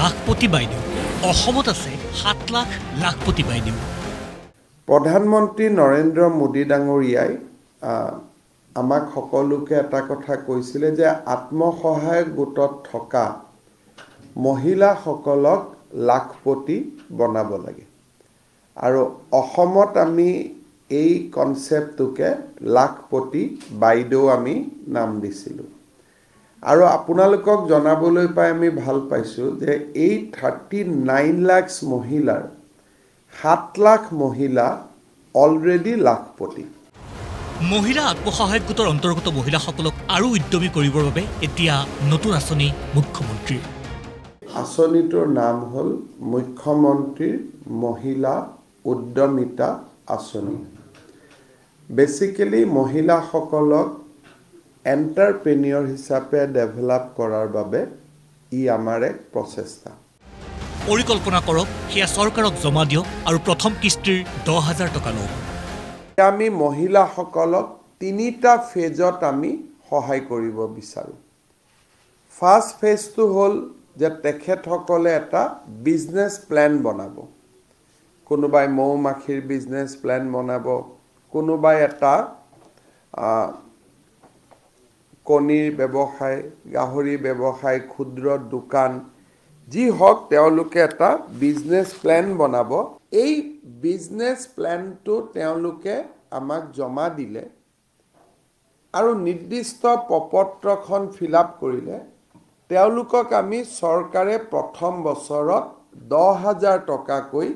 লাখপতি বাইদেউ অসমত আছে সাত লাখ লাখপতি বাইদেউ প্ৰধানমন্ত্ৰী নৰেন্দ্ৰ মোদী ডাঙৰীয়াই আমাক সকলোকে এটা কথা কৈছিলে যে আত্মসহায়ক গোটত থকা মহিলাসকলক লাখপতি বনাব লাগে আৰু অসমত আমি এই কনচেপ্টটোকে লাখপতি বাইদেউ আমি নাম দিছিলোঁ আৰু আপোনালোকক জনাবলৈ পাই আমি ভাল পাইছোঁ যে এই থাৰ্টি নাইন লাখ মহিলাৰ সাত লাখ মহিলা অলৰেডি লাখপতি মহিলা আত্মসহায়ক গোটৰ অন্তৰ্গত মহিলাসকলক আৰু উদ্যমী কৰিবৰ বাবে এতিয়া নতুন আঁচনি মুখ্যমন্ত্ৰীৰ আঁচনিটোৰ নাম হ'ল মুখ্যমন্ত্ৰীৰ মহিলা উদ্যমিতা আঁচনি বেচিকেলি মহিলাসকলক এণ্টাৰপ্ৰেনিয়ৰ হিচাপে ডেভেলপ কৰাৰ বাবে ই আমাৰ এক প্ৰচেষ্টা পৰিকল্পনা কৰক সেয়া চৰকাৰক জমা দিয়ক আৰু প্ৰথম কিস্তিৰ দহ হাজাৰ টকা লওক আমি মহিলাসকলক তিনিটা ফেজত আমি সহায় কৰিব বিচাৰোঁ ফাৰ্ষ্ট ফেজটো হ'ল যে তেখেতসকলে এটা বিজনেছ প্লেন বনাব কোনোবাই মৌ মাখিৰ বিজনেছ প্লেন বনাব কোনোবাই এটা কণীৰ ব্যৱসায় গাহৰি ব্যৱসায় ক্ষুদ্ৰ দোকান যি হওক তেওঁলোকে এটা বিজনেছ প্লেন বনাব এই বিজনেছ প্লেনটো তেওঁলোকে আমাক জমা দিলে আৰু নিৰ্দিষ্ট প্ৰপত্ৰখন ফিল আপ কৰিলে তেওঁলোকক আমি চৰকাৰে প্ৰথম বছৰত দহ হাজাৰ টকাকৈ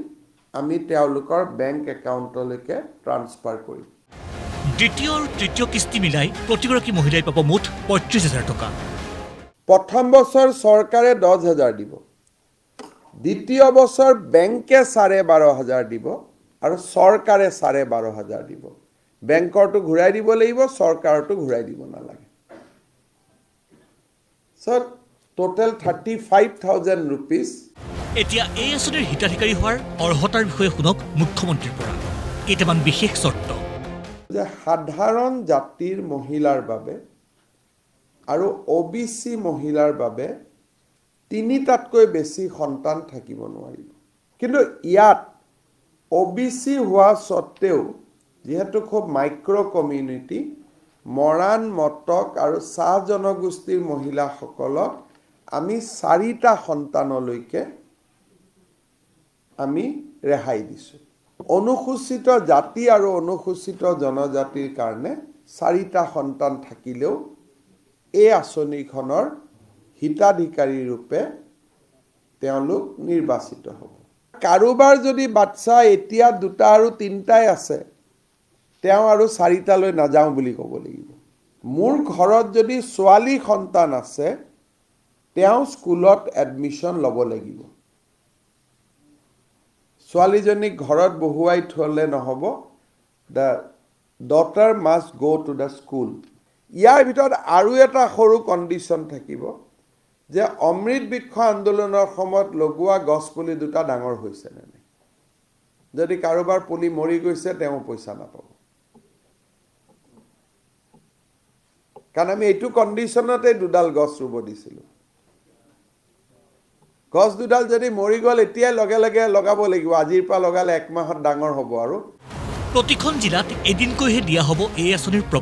আমি তেওঁলোকৰ বেংক একাউণ্টলৈকে ট্ৰান্সফাৰ কৰিম দ্বিতীয় আৰু তৃতীয় কিস্তি মিলাই প্ৰতিগৰাকী মহিলাই পাব মুঠ পঁয়ত্ৰিছ হাজাৰ টকা প্ৰথম বছৰ চৰকাৰে দহ হাজাৰ দিব দ্বিতীয় বছৰ বেংকে চাৰে বাৰ হাজাৰ দিব আৰু চৰকাৰে চাৰে বাৰ হাজাৰ দিব বেংকৰটো ঘূৰাই দিব লাগিব চৰকাৰতো ঘূৰাই দিব নালাগে total thirty five thousand rupees এতিয়া এই আঁচনিৰ হিতাধিকাৰী হোৱাৰ অৰ্হতাৰ বিষয়ে শুনক মুখ্যমন্ত্ৰীৰ পৰা কেইটামান বিশেষ চৰ্ত যে সাধাৰণ জাতিৰ মহিলাৰ বাবে আৰু অ বি চি মহিলাৰ বাবে তিনিটাতকৈ বেছি সন্তান থাকিব নোৱাৰিব কিন্তু ইয়াত অ বি চি হোৱা স্বত্তেও যিহেতু খুব মাইক্ৰ কমিউনিটি মৰাণ মটক আৰু চাহ জনগোষ্ঠীৰ মহিলাসকলক আমি চাৰিটা সন্তানলৈকে আমি ৰেহাই দিছোঁ অনুসূচিত জাতি আৰু অনুসূচিত জনজাতিৰ কাৰণে চাৰিটা সন্তান থাকিলেও এই আঁচনিখনৰ হিতাধিকাৰীৰূপে তেওঁলোক নিৰ্বাচিত হ'ব কাৰোবাৰ যদি বাচ্ছা এতিয়া দুটা আৰু তিনিটাই আছে তেওঁ আৰু চাৰিটালৈ নাযাওঁ বুলি ক'ব লাগিব মোৰ ঘৰত যদি ছোৱালী সন্তান আছে তেওঁ স্কুলত এডমিশ্যন ল'ব লাগিব ছোৱালীজনীক ঘৰত বহুৱাই থ'লে নহ'ব the daughter must go' to the school ইয়াৰ ভিতৰত আৰু এটা সৰু কণ্ডিশ্যন থাকিব যে অমৃত বৃক্ষ আন্দোলনৰ সময়ত লগোৱা গছ পুলি দুটা ডাঙৰ হৈছে নে নাই যদি কাৰোবাৰ পুলি মৰি গৈছে তেওঁ পইচা নাপাব কাৰণ আমি এইটো কণ্ডিশ্যনতে দুডাল গছ ৰুব দিছিলোঁ গছ দুডাল যদি মৰি গ'ল এতিয়াই লগে লগে লগাব লাগিব আজিৰ পৰা লগালে একমাহত ডাঙৰ হ'ব আৰু প্ৰতিখন জিলাত এদিনকৈহে দিয়া হ'ব এই আঁচনিৰ প্ৰ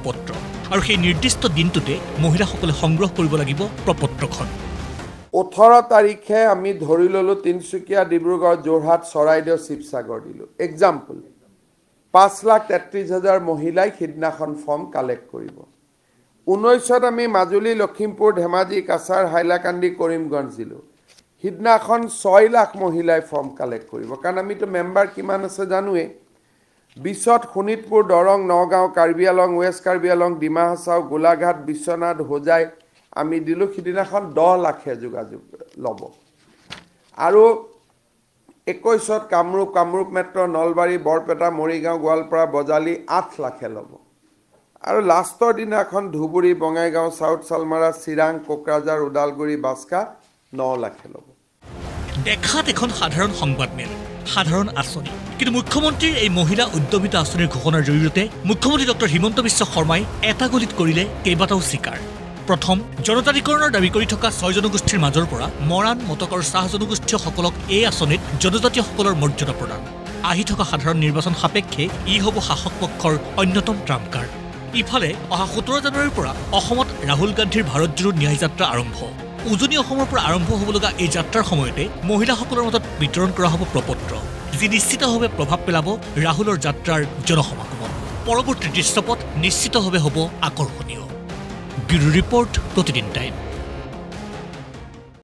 আৰু সেই নিৰ্দিষ্ট দিনটোতে মহিলাসকলে সংগ্ৰহ কৰিব লাগিব প্ৰ ওঠৰ তাৰিখে আমি ধৰি ললোঁ তিনিচুকীয়া ডিব্ৰুগড় যোৰহাট চৰাইদেউ শিৱসাগৰ দিলোঁ এক্সাম্পল পাঁচ লাখ তেত্ৰিছ হাজাৰ মহিলাই সিদিনাখন ফৰ্ম কালেক্ট কৰিব ঊনৈছত আমি মাজুলী লখিমপুৰ ধেমাজি কাছাৰ হাইলাকান্দি কৰিমগঞ্জ দিলোঁ সিদিনাখন ছয় লাখ মহিলাই ফৰ্ম কালেক্ট কৰিব কাৰণ আমিতো মেম্বাৰ কিমান আছে জানোৱেই বিশ্বত শোণিতপুৰ দৰং নগাঁও কাৰ্বি আলং ৱেষ্ট কাৰ্বি আলং ডিমা হাছাও গোলাঘাট বিশ্বনাথ হোজাই আমি দিলোঁ সিদিনাখন দহ লাখে যোগাযোগ ল'ব আৰু একৈছত কামৰূপ কামৰূপ মেট্ৰ নলবাৰী বৰপেটা মৰিগাঁও গোৱালপাৰা বজালি আঠ লাখে ল'ব আৰু লাষ্টৰ দিনাখন ধুবুৰী বঙাইগাঁও চাউথ চালমাৰা চিৰাং কোকৰাঝাৰ ওদালগুৰি বাছকা ন লাখে ল'ব দেখাত এখন সাধাৰণ সংবাদমেল সাধাৰণ আঁচনি কিন্তু মুখ্যমন্ত্ৰীৰ এই মহিলা উদ্যমিতা আঁচনিৰ ঘোষণাৰ জৰিয়তে মুখ্যমন্ত্ৰী ডক্টৰ হিমন্ত বিশ্ব শৰ্মাই এটা গলিত কৰিলে কেইবাটাও চিকাৰ প্ৰথম জনজাতিকৰণৰ দাবী কৰি থকা ছয় জনগোষ্ঠীৰ মাজৰ পৰা মৰাণ মটকৰ চাহ জনগোষ্ঠীয়সকলক এই আঁচনিত জনজাতীয়সকলৰ মৰ্যাদা প্ৰদান আহি থকা সাধাৰণ নিৰ্বাচন সাপেক্ষে ই হ'ব শাসক পক্ষৰ অন্যতম ট্ৰাম্প কাৰ্ড ইফালে অহা সোতৰ জানুৱাৰীৰ পৰা অসমত ৰাহুল গান্ধীৰ ভাৰতজোৰো ন্যায় যাত্ৰা আৰম্ভ উজনি অসমৰ পৰা আৰম্ভ হ'ব লগা এই যাত্ৰাৰ সময়তে মহিলাসকলৰ মাজত বিতৰণ কৰা হ'ব প্ৰপত্ৰ যি নিশ্চিতভাৱে প্ৰভাৱ পেলাব ৰাহুলৰ যাত্ৰাৰ জনসমাগমত পৰৱৰ্তী দৃশ্যপট নিশ্চিতভাৱে হ'ব আকৰ্ষণীয় ব্যুৰো ৰিপৰ্ট প্ৰতিদিন টাইম